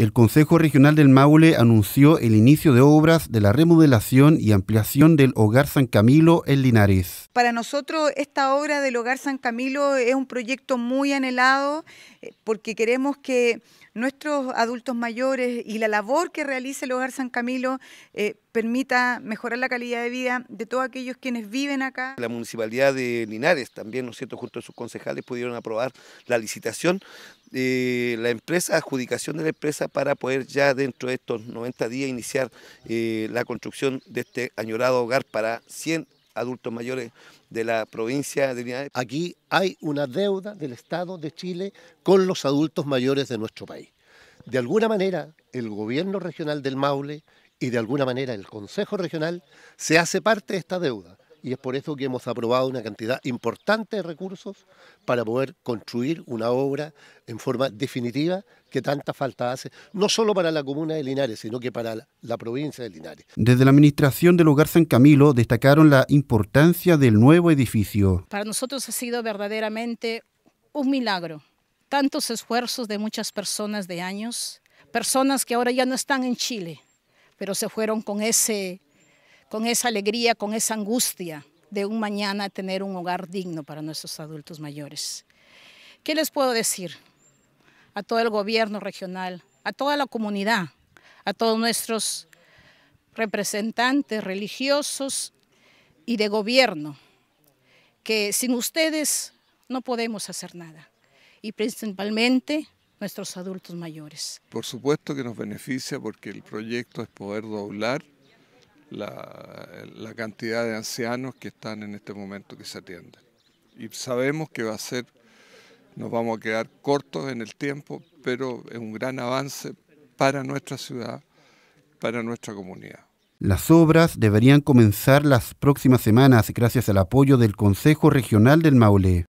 el Consejo Regional del Maule anunció el inicio de obras de la remodelación y ampliación del Hogar San Camilo en Linares. Para nosotros esta obra del Hogar San Camilo es un proyecto muy anhelado eh, porque queremos que nuestros adultos mayores y la labor que realice el Hogar San Camilo eh, permita mejorar la calidad de vida de todos aquellos quienes viven acá. La municipalidad de Linares también, ¿no es cierto?, junto a sus concejales pudieron aprobar la licitación de la empresa, adjudicación de la empresa para poder ya dentro de estos 90 días iniciar eh, la construcción de este añorado hogar para 100 adultos mayores de la provincia de Aquí hay una deuda del Estado de Chile con los adultos mayores de nuestro país. De alguna manera, el gobierno regional del Maule y de alguna manera el Consejo Regional se hace parte de esta deuda y es por eso que hemos aprobado una cantidad importante de recursos para poder construir una obra en forma definitiva que tanta falta hace, no solo para la comuna de Linares, sino que para la, provincia de Linares. Desde la administración del lugar San Camilo destacaron la importancia del nuevo edificio. Para nosotros ha sido verdaderamente un milagro. Tantos esfuerzos de muchas personas de años, personas que ahora ya no están en Chile, pero se fueron con ese con esa alegría, con esa angustia de un mañana tener un hogar digno para nuestros adultos mayores. ¿Qué les puedo decir a todo el gobierno regional, a toda la comunidad, a todos nuestros representantes religiosos y de gobierno? Que sin ustedes no podemos hacer nada. Y principalmente nuestros adultos mayores. Por supuesto que nos beneficia porque el proyecto es poder doblar la, cantidad de ancianos que están en este momento que se atienden. Y sabemos que va a ser, nos vamos a quedar cortos en el tiempo, pero es un gran avance para nuestra ciudad, para nuestra comunidad. Las obras deberían comenzar las próximas semanas gracias al apoyo del Consejo Regional del Maule.